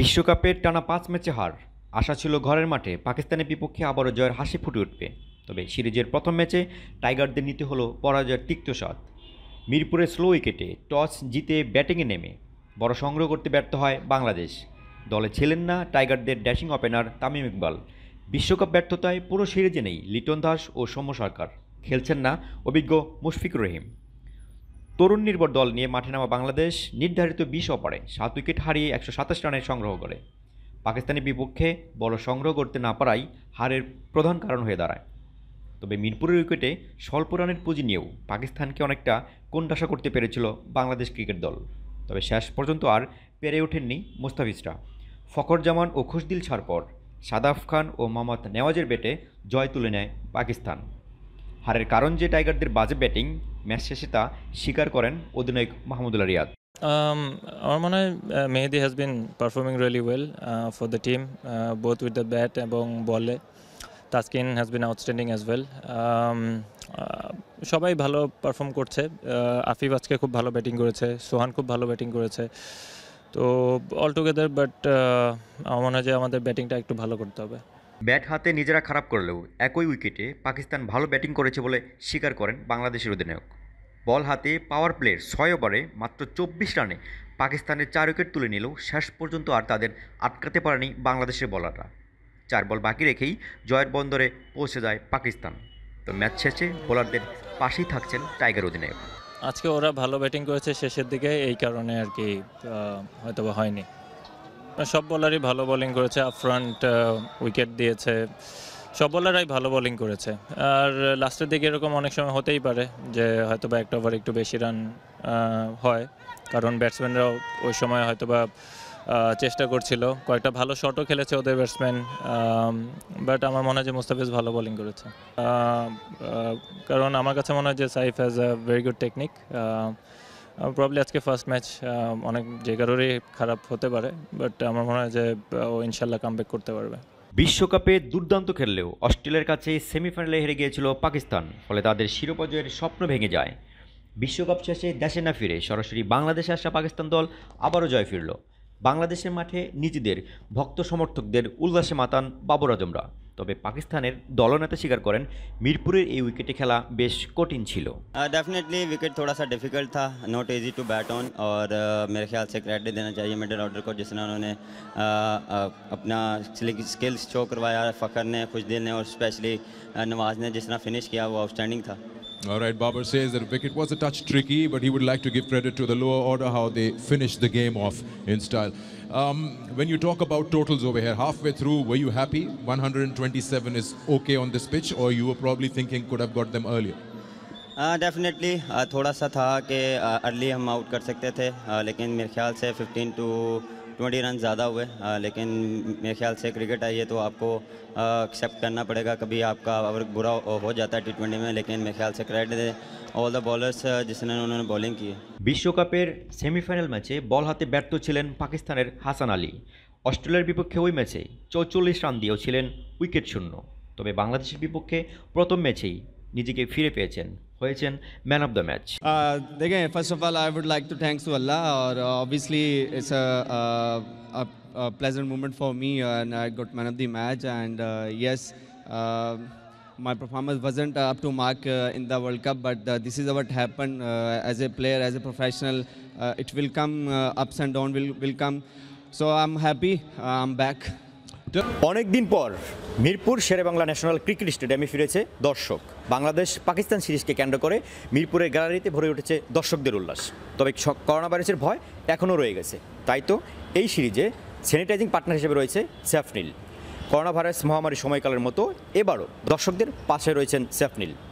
বিশ্বকাপের টানা পাঁচ ম্যাচে হার আশা ছিল ঘরের মাঠে পাকিস্তানের বিপক্ষে আবারও জয়ের হাসি ফুটে উঠবে তবে সিরিজের প্রথম ম্যাচে টাইগারদের নিতে হলো পরাজয়ের তিক্ত স্বাদ মিরপুরে স্লো উইকেটে টস জিতে ব্যাটিংয়ে নেমে বড় সংগ্রহ করতে ব্যর্থ হয় বাংলাদেশ দলে ছিলেন না টাইগারদের ড্যাশিং ওপেনার তামিম ইকবাল বিশ্বকাপ ব্যর্থতায় পুরো সিরিজে নেই লিটন দাস ও সৌম্য সরকার খেলছেন না অভিজ্ঞ মুশফিক রহিম তরুণ নির্ভর দল নিয়ে মাঠে নামা বাংলাদেশ নির্ধারিত বিশ ওভারে সাত উইকেট হারিয়ে একশো সাতাশ রানের সংগ্রহ করে পাকিস্তানের বিপক্ষে বল সংগ্রহ করতে না পারাই হারের প্রধান কারণ হয়ে দাঁড়ায় তবে মিরপুরের উইকেটে স্বল্প রানের পুঁজি নিয়েও পাকিস্তানকে অনেকটা কোণঠাসা করতে পেরেছিল বাংলাদেশ ক্রিকেট দল তবে শেষ পর্যন্ত আর পেরে ওঠেননি মোস্তাফিজরা ফখর জামান ও খুশদিল ছাড় পর সাদাফ খান ও মোহাম্মদ নেওয়াজের ব্যাটে জয় তুলে নেয় পাকিস্তান হারের কারণ যে টাইগারদের বাজে ব্যাটিং ম্যাচ শেষে তা স্বীকার করেন অধিনায়ক মাহমুদুল্লাহ রিয়াদ um, আমার মনে হয় uh, Mehedi has been performing really well for the team both with the bat এবং বলে Taskin has been outstanding as well সবাই ভালো পারফর্ম করছে আফিফ uh, আজকে খুব ভালো ব্যাটিং করেছে সোহান খুব ভালো ব্যাটিং করেছে তো অল টুগেদার বাট আমার মনে হয় যে আমাদের ব্যাটিংটা একটু ভালো করতে হবে ব্যাট হাতে নিজেরা খারাপ করলেও একই উইকেটে পাকিস্তান ভালো ব্যাটিং করেছে বলে স্বীকার করেন বাংলাদেশের অধিনায়ক বল হাতে পাওয়ার প্লের ছয় ওভারে মাত্র চব্বিশ রানে পাকিস্তানের চার উইকেট তুলে নিলেও শেষ পর্যন্ত আর তাদের আটকাতে পারেনি বাংলাদেশের বলাররা চার বল বাকি রেখেই জয়ের বন্দরে পৌঁছে যায় পাকিস্তান তো ম্যাচ শেষে বোলারদের পাশেই থাকছেন টাইগার অধিনায়ক আজকে ওরা ভালো ব্যাটিং করেছে শেষের দিকে এই কারণে আর কি হয়তো হয়নি সব বলারই ভালো বোলিং করেছে আপফ্রন্ট উইকেট দিয়েছে সব বলারাই ভালো বোলিং করেছে আর লাস্টের দিকে এরকম অনেক সময় হতেই পারে যে হয়তো বা একটা ওভার একটু বেশি রান হয় কারণ ব্যাটসম্যানরাও ওই সময় হয়তো বা চেষ্টা করছিল কয়েকটা ভালো শটও খেলেছে ওদের ব্যাটসম্যান বাট আমার মনে হয় যে মুস্তাফিজ ভালো বোলিং করেছে কারণ আমার কাছে মনে হয় যে Saif has a very good technique probably আজকে ফার্স্ট ম্যাচ অনেক যে কারোরই খারাপ হতে পারে বাট আমার মনে হয় যে ও ইনশাল্লাহ কামব্যাক করতে পারবে বিশ্বকাপে দুর্দান্ত খেললেও অস্ট্রেলিয়ার কাছে সেমিফাইনালে হেরে গিয়েছিল পাকিস্তান ফলে তাদের শিরোপা জয়ের স্বপ্ন ভেঙে যায় বিশ্বকাপ শেষে দেশে না ফিরে সরাসরি বাংলাদেশে আসা পাকিস্তান দল আবারও জয় ফিরল বাংলাদেশের মাঠে নিজেদের ভক্ত সমর্থকদের উল্লাসে মাতান বাবর আজমরা তবে পাকিস্তানের দলনেতা স্বীকার করেন মিরপুরের এই উইকেটে খেলা বেশ কঠিন ছিল डेफिनेटली विकेट थोड़ा सा डिफिकल्ट था not easy to bat on और मेरे ख्याल से क्रेडिट देना चाहिए मिडिल ऑर्डर को जिसने उन्होंने अपना स्किल्स शो करवाया फ़खर ने खुशदिल ने और स्पेशली नवाज ने जिस तरह फिनिश किया वो आउटस्टैंडिंग था All right, Barber says that wicket was a touch tricky, but he would like to give credit to the lower order how they finished the game off in style. Um, when you talk about totals over here, halfway through, were you happy? 127 is okay on this pitch, or you were probably thinking could have got them earlier? Uh, definitely, uh, thoda sa tha ke कि early uh, हम out कर सकते थे लेकिन मेरे ख्याल 15 to. Twenty run ज़्यादा हुए लेकिन मेरे ख्याल से क्रिकेट आई है तो आपको एक्सेप्ट करना पड़ेगा कभी आपका ओवर बुरा हो जाता है टी में लेकिन मेरे ख्याल से क्रेडिट অল দ্য বলার্স जिसने उन्होंने बॉलिंग की বিশ্বকাপের সেমিফাইনাল ম্যাচে বল হাতে ব্যর্থ ছিলেন পাকিস্তানের হাসান আলী অস্ট্রেলিয়ার বিপক্ষে ওই ম্যাচে চৌচল্লিশ রান দিয়েও ছিলেন উইকেট শূন্য তবে বাংলাদেশের বিপক্ষে প্রথম ম্যাচেই নিজেকে ফিরে পেয়েছেন হয়েছেন ম্যান অফ দ্য ম্যাচ দেখেন first of all I would like to thanks to Allah আর obviously it's a pleasant moment for me and I got man of the match and uh, yes uh, my performance wasn't up to mark uh, in the World Cup but this is what happened as a player as a professional it will come ups and down will will come so I'm happy I'm back অনেকদিন পর Mirpur Bangla national cricket স্টেডিয়ামে ফিরেছে দর্শক বাংলাদেশ পাকিস্তান সিরিজকে কেন্দ্র করে মিরপুরের গ্যালারিতে ভরে উঠেছে দর্শকদের উল্লাস তবে করোনা ভাইরাসের ভয় এখনও রয়ে গেছে তাই তো এই সিরিজে স্যানিটাইজিং পার্টনার হিসেবে রয়েছে স্যাফনিল করোনা ভাইরাস মহামারী সময়কালের মতো এবারও দর্শকদের পাশে রয়েছেন স্যাফনীল